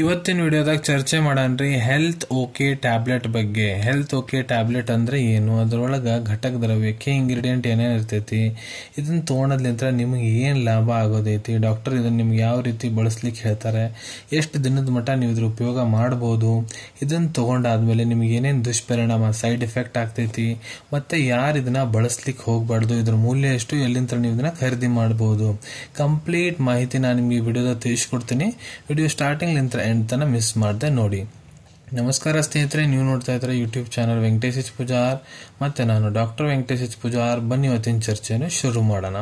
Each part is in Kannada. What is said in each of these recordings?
ಇವತ್ತಿನ ವಿಡಿಯೋದಾಗ ಚರ್ಚೆ ಮಾಡಾನ್ರಿ ಹೆಲ್ತ್ ಓಕೆ ಟ್ಯಾಬ್ಲೆಟ್ ಬಗ್ಗೆ ಹೆಲ್ತ್ ಓಕೆ ಟ್ಯಾಬ್ಲೆಟ್ ಅಂದ್ರೆ ಏನು ಅದರೊಳಗೆ ಘಟಕ ದ್ರವ್ಯಕ್ಕೆ ಇಂಗ್ರೀಡಿಯೆಂಟ್ ಏನೇನು ಇರ್ತೈತಿ ಇದನ್ನು ತೊಗೊಳೋದ್ಲಿಂತ ನಿಮಗೆ ಏನು ಲಾಭ ಆಗೋದೈತಿ ಡಾಕ್ಟರ್ ಇದನ್ನು ನಿಮ್ಗೆ ಯಾವ ರೀತಿ ಬಳಸ್ಲಿಕ್ಕೆ ಹೇಳ್ತಾರೆ ಎಷ್ಟು ದಿನದ ಮಟ್ಟ ನೀವು ಇದ್ರ ಉಪಯೋಗ ಮಾಡ್ಬೋದು ಇದನ್ನು ತೊಗೊಂಡಾದ್ಮೇಲೆ ನಿಮ್ಗೆ ಏನೇನು ದುಷ್ಪರಿಣಾಮ ಸೈಡ್ ಎಫೆಕ್ಟ್ ಆಗ್ತೈತಿ ಮತ್ತು ಯಾರು ಇದನ್ನ ಬಳಸ್ಲಿಕ್ಕೆ ಹೋಗ್ಬಾರ್ದು ಇದ್ರ ಮೌಲ್ಯ ಎಷ್ಟು ಎಲ್ಲಿಂದ ನೀವು ಇದನ್ನು ಖರೀದಿ ಮಾಡ್ಬೋದು ಕಂಪ್ಲೀಟ್ ಮಾಹಿತಿ ನಾನು ನಿಮಗೆ ವಿಡಿಯೋದ ತಿಳಿಸ್ಕೊಡ್ತೀನಿ ವಿಡಿಯೋ ಸ್ಟಾರ್ಟಿಂಗ್ ಸ್ಟಾರ್ಟಿಂಗ್ಲಿಂತ ಎಂಡ್ ತನ ಮಿಸ್ ಮಾಡದೆ ನೋಡಿ ನಮಸ್ಕಾರ ಸ್ನೇಹಿತರೆ ನೀವು ನೋಡ್ತಾ ಇದ್ರೆ YouTube channel Venkatesh H Pujar ಮತ್ತೆ ನಾನು ಡಾಕ್ಟರ್ ವೆಂಕಟೇಶ್ ಎಚ್ ಪೂಜಾರ್ ಬನ್ನಿ ಇವತ್ತಿನ ಚರ್ಚೆಯನ್ನು ಶುರು ಮಾಡೋಣ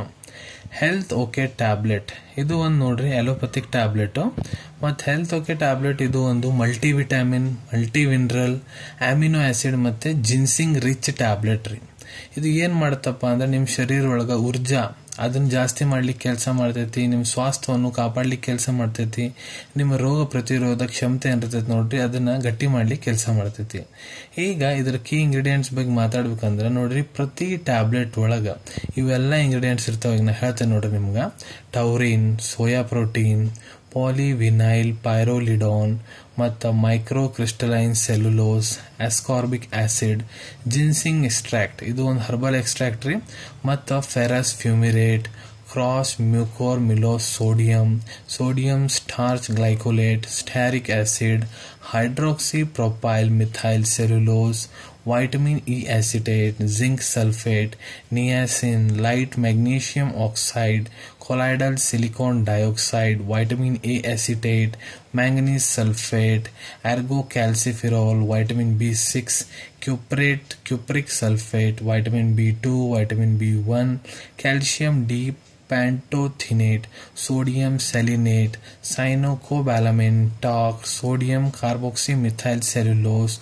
ಹೆಲ್ತ್ ಓಕೆ ಟ್ಯಾಬ್ಲೆಟ್ ಇದು ಒಂದು ನೋಡ್ರಿ ಅಲೋಪತಿಕ್ ಟ್ಯಾಬ್ಲೆಟು ಮತ್ತು ಹೆಲ್ತ್ ಓಕೆ ಟ್ಯಾಬ್ಲೆಟ್ ಇದು ಒಂದು multi vitamin multi mineral amino acid ಮತ್ತು ಜಿನ್ಸಿಂಗ್ ರಿಚ್ ಟ್ಯಾಬ್ಲೆಟ್ ರೀ ಇದು ಏನು ಮಾಡುತ್ತಪ್ಪ ಅಂದ್ರೆ ನಿಮ್ಮ ಶರೀರ ಒಳಗೆ ಊರ್ಜಾ ಅದನ್ನು ಜಾಸ್ತಿ ಮಾಡ್ಲಿಕ್ಕೆ ಕೆಲಸ ಮಾಡ್ತೈತಿ ನಿಮ್ಮ ಸ್ವಾಸ್ಥ್ಯವನ್ನು ಕಾಪಾಡ್ಲಿಕ್ಕೆ ಕೆಲಸ ಮಾಡ್ತೈತಿ ನಿಮ್ಮ ರೋಗ ಪ್ರತಿರೋಧ ಕ್ಷಮತೆ ಏನಿರ್ತೈತಿ ನೋಡ್ರಿ ಅದನ್ನ ಗಟ್ಟಿ ಮಾಡ್ಲಿಕ್ಕೆ ಕೆಲಸ ಮಾಡ್ತೈತಿ ಈಗ ಇದರ ಕೀ ಇಂಗ್ರೀಡಿಯೆಂಟ್ಸ್ ಬಗ್ಗೆ ಮಾತಾಡ್ಬೇಕಂದ್ರೆ ನೋಡ್ರಿ ಪ್ರತಿ ಟ್ಯಾಬ್ಲೆಟ್ ಒಳಗೆ ಇವೆಲ್ಲ ಇಂಗ್ರೀಡಿಯೆಂಟ್ಸ್ ಇರ್ತಾವ ಈಗ ನಾ ಹೇಳ್ತೇನೆ ನೋಡ್ರಿ ನಿಮ್ಗೆ taurine soya protein polyvinyl pyrrolidone ಮತ್ತು microcrystalline cellulose ascorbic acid ginseng extract ಇದು herbal extract ರೀ ಮತ್ತು ferrous fumarate cross mucor mylose sodium sodium starch glycolate stearic acid hydroxypropyl methyl cellulose vitamin E acetate, zinc sulfate, niacin, light magnesium oxide, colloidal silicon dioxide, vitamin A acetate, manganese sulfate, ergocalciferol, vitamin B6, cuprate, cupric sulfate, vitamin B2, vitamin B1, calcium deep pantothenate, sodium talc cyanocobalamin, talc, sodium carboxymethyl cellulose,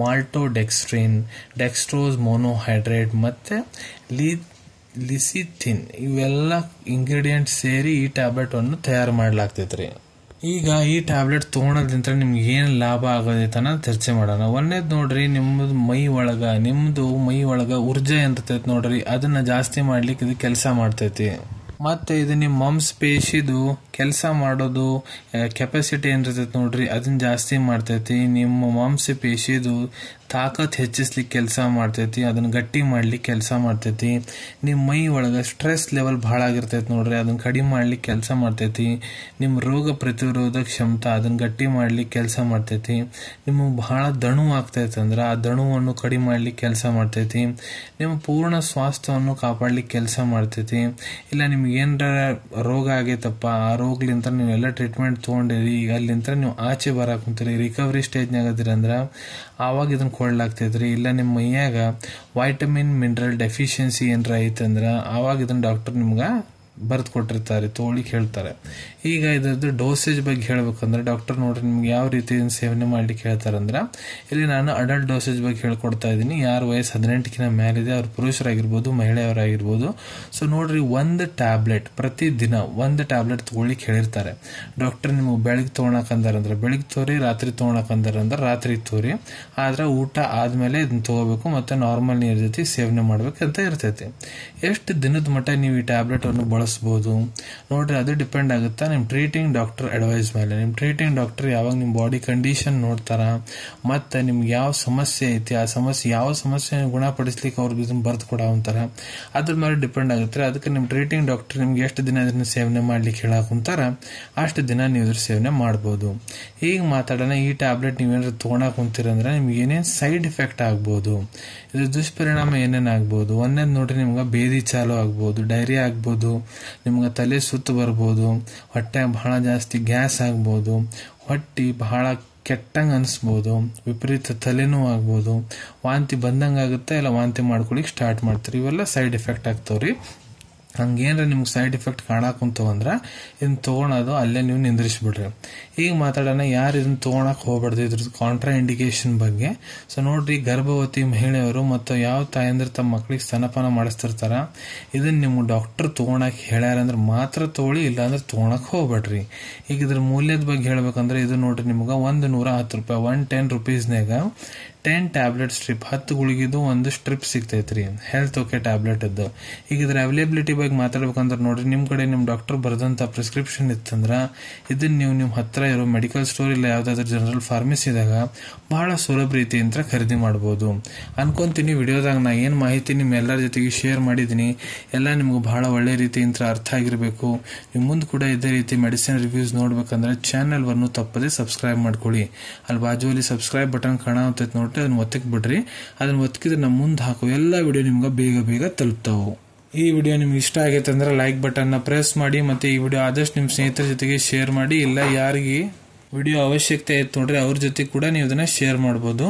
maltodextrin, dextrose monohydrate ಮತ್ತು ಲಿ ಲಿಸಿಥಿನ್ ಇವೆಲ್ಲ ಇಂಗ್ರೀಡಿಯೆಂಟ್ ಸೇರಿ ಈ ಟ್ಯಾಬ್ಲೆಟ್ ಟ್ಯಾಬ್ಲೆಟನ್ನು ತಯಾರು ಮಾಡಲಾಗ್ತೈತ್ರಿ ಈಗ ಈ ಟ್ಯಾಬ್ಲೆಟ್ ತೊಗೊಳೋದ್ರಿಂದ ನಿಮ್ಗೆ ಏನು ಲಾಭ ಆಗೋದೈತೆ ಚರ್ಚೆ ಮಾಡೋಣ ಒಂದೇದು ನೋಡ್ರಿ ನಿಮ್ಮದು ಮೈ ಒಳಗ ನಿಮ್ಮದು ಮೈ ಒಳಗೆ ಊರ್ಜೆ ಅಂತೈತೆ ನೋಡ್ರಿ ಅದನ್ನು ಜಾಸ್ತಿ ಮಾಡ್ಲಿಕ್ಕೆ ಇದು ಕೆಲಸ ಮಾಡ್ತೈತಿ ಮತ್ತೆ ಇದು ನಿಮ್ಮ ಮಮ್ಸ್ ಪೇಶಿದು ಕೆಲಸ ಮಾಡೋದು ಕೆಪಾಸಿಟಿ ಏನಿರ್ತೈತೆ ನೋಡ್ರಿ ಅದನ್ನ ಜಾಸ್ತಿ ಮಾಡ್ತೈತಿ ನಿಮ್ಮ ಮಂಸ್ ಪೇಶಿದು ತಾಕತ್ ಹೆಚ್ಚಿಸ್ಲಿಕ್ಕೆ ಕೆಲಸ ಮಾಡ್ತೈತಿ ಅದನ್ನು ಗಟ್ಟಿ ಮಾಡ್ಲಿಕ್ಕೆ ಕೆಲಸ ಮಾಡ್ತೈತಿ ನಿಮ್ಮ ಮೈ ಒಳಗೆ ಸ್ಟ್ರೆಸ್ ಲೆವೆಲ್ ಭಾಳ ಆಗಿರ್ತೈತಿ ನೋಡ್ರಿ ಅದನ್ನು ಕಡಿಮೆ ಮಾಡ್ಲಿಕ್ಕೆ ಕೆಲಸ ಮಾಡ್ತೈತಿ ನಿಮ್ಮ ರೋಗ ಪ್ರತಿರೋಧ ಕ್ಷಮತೆ ಅದನ್ನು ಗಟ್ಟಿ ಮಾಡ್ಲಿಕ್ಕೆ ಕೆಲಸ ಮಾಡ್ತೈತಿ ನಿಮಗೆ ಭಾಳ ದಣು ಆಗ್ತೈತೆ ಅಂದ್ರೆ ಆ ದಣುವನ್ನು ಕಡಿಮೆ ಮಾಡ್ಲಿಕ್ಕೆ ಕೆಲಸ ಮಾಡ್ತೈತಿ ನಿಮ್ಮ ಪೂರ್ಣ ಸ್ವಾಸ್ಥ್ಯವನ್ನು ಕಾಪಾಡ್ಲಿಕ್ಕೆ ಕೆಲಸ ಮಾಡ್ತೈತಿ ಇಲ್ಲ ನಿಮ್ಗೆ ಏನರ ರೋಗ ಆಗೈತಪ್ಪ ಆ ರೋಗಲಿಂತ ನೀವೆಲ್ಲ ಟ್ರೀಟ್ಮೆಂಟ್ ತೊಗೊಂಡಿರಿ ಅಲ್ಲಿಂತ ನೀವು ಆಚೆ ಬರಕ್ಕೆ ಕುಂತೀರಿ ರಿಕವರಿ ಸ್ಟೇಜ್ನಾಗ ಅಂದ್ರೆ ಆವಾಗ ಇದನ್ನು ಕೊಳ್ಳಾಗ್ತೈತ್ರಿ ಇಲ್ಲ ನಿಮ್ಮ ಮೈಯಾಗ ವೈಟಮಿನ್ ಮಿನರಲ್ ಡೆಫಿಷಿಯನ್ಸಿ ಏನರ ಐತಂದ್ರೆ ಆವಾಗ ಇದನ್ನು ಡಾಕ್ಟರ್ ನಿಮ್ಗೆ ಬರೆದು ಕೊಟ್ಟಿರ್ತಾರೆ ತೋಳಿಗೆ ಹೇಳ್ತಾರೆ ಈಗ ಇದರದ್ದು ಡೋಸೇಜ್ ಬಗ್ಗೆ ಹೇಳ್ಬೇಕಂದ್ರೆ ಡಾಕ್ಟರ್ ನೋಡ್ರಿ ನಿಮ್ಗೆ ಯಾವ ರೀತಿ ಸೇವನೆ ಮಾಡ್ಲಿಕ್ಕೆ ಅಂದ್ರೆ ಇಲ್ಲಿ ನಾನು ಅಡಲ್ಟ್ ಡೋಸೇಜ್ ಬಗ್ಗೆ ಹೇಳ್ಕೊಡ್ತಾ ಇದ್ದೀನಿ ಯಾರು ವಯಸ್ಸು ಹದಿನೆಂಟಕ್ಕಿಂತ ಮೇಲಿದೆ ಅವ್ರು ಪುರುಷರಾಗಿರ್ಬೋದು ಮಹಿಳೆಯವರಾಗಿರ್ಬೋದು ಸೊ ನೋಡ್ರಿ ಒಂದು ಟ್ಯಾಬ್ಲೆಟ್ ಪ್ರತಿ ದಿನ ಒಂದು ಟ್ಯಾಬ್ಲೆಟ್ ತೊಗೊಳ್ಳಿಕ್ಕೆ ಹೇಳಿರ್ತಾರೆ ಡಾಕ್ಟರ್ ನಿಮಗೆ ಬೆಳಗ್ಗೆ ಅಂದ್ರೆ ಬೆಳಗ್ಗೆ ತೋರಿ ರಾತ್ರಿ ಅಂದ್ರೆ ರಾತ್ರಿ ತೋರಿ ಆದ್ರೆ ಊಟ ಆದ್ಮೇಲೆ ಇದನ್ನ ತಗೋಬೇಕು ಮತ್ತೆ ನಾರ್ಮಲ್ ನೀರು ಜೊತೆ ಸೇವನೆ ಅಂತ ಇರ್ತೈತಿ ಎಷ್ಟು ದಿನದ ಮಟ್ಟ ನೀವು ಈ ಟ್ಯಾಬ್ಲೆಟ್ ಅನ್ನು ಬಳಸ್ಬೋದು ನೋಡ್ರಿ ಅದು ಡಿಪೆಂಡ್ ಆಗುತ್ತೆ ನಿಮ್ಮ ಟ್ರೀಟಿಂಗ್ ಡಾಕ್ಟರ್ ಅಡ್ವೈಸ್ ಮೇಲೆ ನಿಮ್ಮ ಟ್ರೀಟಿಂಗ್ ಡಾಕ್ಟರ್ ಯಾವಾಗ ನಿಮ್ಮ ಬಾಡಿ ಕಂಡೀಷನ್ ನೋಡ್ತಾರ ಮತ್ತು ನಿಮ್ಗೆ ಯಾವ ಸಮಸ್ಯೆ ಐತಿ ಆ ಸಮಸ್ಯೆ ಯಾವ ಸಮಸ್ಯೆ ಗುಣಪಡಿಸ್ಲಿಕ್ಕೆ ಅವ್ರಿಗೆ ಇದನ್ನು ಬರ್ದು ಕೊಡ ಅಂತಾರೆ ಅದ್ರ ಮೇಲೆ ಡಿಪೆಂಡ್ ಆಗುತ್ತೆ ಅದಕ್ಕೆ ನಿಮ್ಮ ಟ್ರೀಟಿಂಗ್ ಡಾಕ್ಟರ್ ನಿಮ್ಗೆ ಎಷ್ಟು ದಿನ ಇದನ್ನು ಸೇವನೆ ಮಾಡ್ಲಿಕ್ಕೆ ಕುಂತಾರ ಅಷ್ಟು ದಿನ ನೀವು ಇದ್ರ ಸೇವನೆ ಮಾಡ್ಬೋದು ಈಗ ಮಾತಾಡೋಣ ಈ ಟ್ಯಾಬ್ಲೆಟ್ ನೀವೇನಾದ್ರು ತೊಗೊಳಕ್ ಅಂದ್ರೆ ನಿಮ್ಗೆ ಏನೇನು ಸೈಡ್ ಇಫೆಕ್ಟ್ ಆಗ್ಬೋದು ಇದ್ರ ದುಷ್ಪರಿಣಾಮ ಏನೇನು ಒಂದೇ ನೋಡ್ರಿ ನಿಮ್ಗೆ ಬೇದಿ ಚಾಲು ಆಗ್ಬೋದು ಡೈರಿ ಆಗ್ಬೋದು ನಿಮ್ಗೆ ತಲೆ ಸುತ್ತು ಬರ್ಬೋದು ಹೊಟ್ಟೆ ಬಹಳ ಜಾಸ್ತಿ ಗ್ಯಾಸ್ ಆಗ್ಬೋದು ಹೊಟ್ಟೆ ಬಹಳ ಕೆಟ್ಟಂಗೆ ಅನಿಸ್ಬೋದು ವಿಪರೀತ ತಲೆನೂ ಆಗ್ಬೋದು ವಾಂತಿ ಬಂದಂಗೆ ಆಗುತ್ತೆ ಇಲ್ಲ ವಾಂತಿ ಮಾಡ್ಕೊಳ್ಳಿಕ್ಕೆ ಸ್ಟಾರ್ಟ್ ಮಾಡ್ತೀರಿ ಇವೆಲ್ಲ ಸೈಡ್ ಎಫೆಕ್ಟ್ ಆಗ್ತಾವ್ರಿ ಹಂಗೇನ್ರ ನಿಮ್ಗೆ ಸೈಡ್ ಎಫೆಕ್ಟ್ ಕಾಣಕ್ಕೆ ಕುಂತವಂದ್ರೆ ಇದನ್ನ ತೊಗೊಳೋದು ಅಲ್ಲೇ ನೀವು ನಿಂದ್ರಿಸ್ಬಿಡ್ರಿ ಈಗ ಮಾತಾಡೋಣ ಯಾರು ಇದನ್ನ ತೊಗೊಳಕ್ಕೆ ಹೋಗ್ಬಾರ್ದು ಇದ್ರ ಕಾಂಟ್ರಾ ಇಂಡಿಕೇಶನ್ ಬಗ್ಗೆ ಸೊ ನೋಡ್ರಿ ಗರ್ಭವತಿ ಮಹಿಳೆಯರು ಮತ್ತು ಯಾವ ತಾಯಂದ್ರೆ ತಮ್ಮ ಮಕ್ಳಿಗೆ ಸ್ತನಪಾನ ಮಾಡಿಸ್ತಿರ್ತಾರ ಇದನ್ನ ನಿಮ್ಮ ಡಾಕ್ಟರ್ ತೊಗೊಳಕ್ಕೆ ಹೇಳ್ಯಾರಂದ್ರೆ ಮಾತ್ರ ತೊಗೊಳಿ ಇಲ್ಲಾಂದ್ರೆ ತೊಗೊಳಕ್ಕೆ ಹೋಗ್ಬೇಡ್ರಿ ಈಗ ಇದ್ರ ಮೂಲ್ಯದ ಬಗ್ಗೆ ಹೇಳ್ಬೇಕಂದ್ರೆ ಇದು ನೋಡ್ರಿ ನಿಮ್ಗೆ ಒಂದು ನೂರ ಹತ್ತು ರೂಪಾಯಿ ಒನ್ ಟೆನ್ ರುಪೀಸ್ನಾಗ ಟೆನ್ ಟ್ಯಾಬ್ಲೆಟ್ ಸ್ಟ್ರಿಪ್ ಹತ್ತು ಗುಳಿಗಿದು ಒಂದು ಸ್ಟ್ರಿಪ್ ಸಿಗ್ತೈತೆ ರೀ ಹೆಲ್ತ್ ಓಕೆ ಟ್ಯಾಬ್ಲೆಟ್ ಇದ್ದು ಈಗ ಇದ್ರ ಅವೈಲೇಬಿಲಿಟಿ ಬಗ್ಗೆ ಮಾತಾಡ್ಬೇಕಂದ್ರೆ ನೋಡ್ರಿ ನಿಮ್ಮ ಕಡೆ ನಿಮ್ಮ ಡಾಕ್ಟರ್ ಬರೆದಂಥ ಪ್ರಿಸ್ಕ್ರಿಪ್ಷನ್ ಇತ್ತಂದ್ರೆ ಇದನ್ನು ನೀವು ನಿಮ್ಮ ಹತ್ತಿರ ಇರೋ ಮೆಡಿಕಲ್ ಸ್ಟೋರ್ ಇಲ್ಲ ಯಾವುದಾದ್ರೂ ಜನರಲ್ ಫಾರ್ಮಸಿದಾಗ ಬಹಳ ಸುಲಭ ರೀತಿಯಿಂದ ಖರೀದಿ ಮಾಡ್ಬೋದು ಅನ್ಕೊಂತೀನಿ ವಿಡಿಯೋದಾಗ ನಾ ಏನು ಮಾಹಿತಿ ನಿಮ್ಮೆಲ್ಲರ ಜೊತೆಗೆ ಶೇರ್ ಮಾಡಿದ್ದೀನಿ ಎಲ್ಲ ನಿಮ್ಗೆ ಬಹಳ ಒಳ್ಳೆ ರೀತಿಯಿಂದ ಅರ್ಥ ಆಗಿರಬೇಕು ನಿಮ್ಮ ಮುಂದೆ ಕೂಡ ಇದೇ ರೀತಿ ಮೆಡಿಸಿನ್ ರಿವ್ಯೂಸ್ ನೋಡ್ಬೇಕಂದ್ರೆ ಚಾನಲ್ವನ್ನು ತಪ್ಪದೆ ಸಬ್ಸ್ಕ್ರೈಬ್ ಮಾಡ್ಕೊಳ್ಳಿ ಅಲ್ಲಿ ಬಾಜುವಲ್ಲಿ ಸಬ್ಸ್ಕ್ರೈಬ್ ಬಟನ್ ಕಾಣುತ್ತೈತೆ ನೋಡಿ ಕೊಟ್ಟು ಅದನ್ನು ಒತ್ತಕ್ಕೆ ಬಿಡ್ರಿ ಅದನ್ನು ಒತ್ತಿದ್ರೆ ನಮ್ಮ ಮುಂದೆ ಹಾಕೋ ಎಲ್ಲ ವಿಡಿಯೋ ನಿಮ್ಗೆ ಬೇಗ ಬೇಗ ತಲುಪ್ತಾವೆ ಈ ವಿಡಿಯೋ ನಿಮ್ಗೆ ಇಷ್ಟ ಆಗೈತೆ ಅಂದ್ರೆ ಲೈಕ್ ಬಟನ್ನ ಪ್ರೆಸ್ ಮಾಡಿ ಮತ್ತೆ ಈ ವಿಡಿಯೋ ಆದಷ್ಟು ನಿಮ್ಮ ಸ್ನೇಹಿತರ ಜೊತೆಗೆ ಶೇರ್ ಮಾಡಿ ಇಲ್ಲ ಯಾರಿಗೆ ವಿಡಿಯೋ ಅವಶ್ಯಕತೆ ಇತ್ತು ನೋಡ್ರಿ ಅವ್ರ ಜೊತೆ ಕೂಡ ನೀವು ಇದನ್ನು ಶೇರ್ ಮಾಡ್ಬೋದು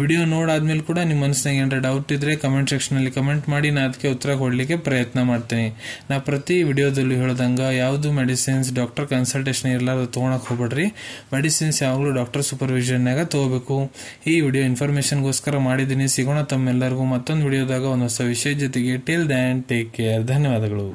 ವಿಡಿಯೋ ನೋಡಾದ್ಮೇಲೆ ಕೂಡ ನಿಮ್ಮ ಮನಸ್ಸಿನಾಗ ಏನಾರ ಡೌಟ್ ಇದ್ರೆ ಕಮೆಂಟ್ ಸೆಕ್ಷನಲ್ಲಿ ಕಮೆಂಟ್ ಮಾಡಿ ನಾನು ಅದಕ್ಕೆ ಉತ್ತರ ಕೊಡಲಿಕ್ಕೆ ಪ್ರಯತ್ನ ಮಾಡ್ತೇನೆ ನಾ ಪ್ರತಿ ವಿಡಿಯೋದಲ್ಲಿ ಹೇಳ್ದಂಗೆ ಯಾವುದು ಮೆಡಿಸಿನ್ಸ್ ಡಾಕ್ಟರ್ ಕನ್ಸಲ್ಟೇಷನ್ ಇರಲಾರ್ದು ತಗೊಳಕ್ಕೆ ಹೋಗ್ಬೇಡ್ರಿ ಮೆಡಿಸಿನ್ಸ್ ಯಾವಾಗಲೂ ಡಾಕ್ಟರ್ ಸೂಪರ್ವಿಷನ್ನಾಗ ತೊಗೋಬೇಕು ಈ ವಿಡಿಯೋ ಇನ್ಫಾರ್ಮೇಷನ್ಗೋಸ್ಕರ ಮಾಡಿದ್ದೀನಿ ಸಿಗೋಣ ತಮ್ಮೆಲ್ಲರಿಗೂ ಮತ್ತೊಂದು ವಿಡಿಯೋದಾಗ ಒಂದು ಹೊಸ ವಿಷಯ ಜೊತೆಗೆ ಟಿಲ್ ದ್ಯಾನ್ ಟೇಕ್ ಕೇರ್ ಧನ್ಯವಾದಗಳು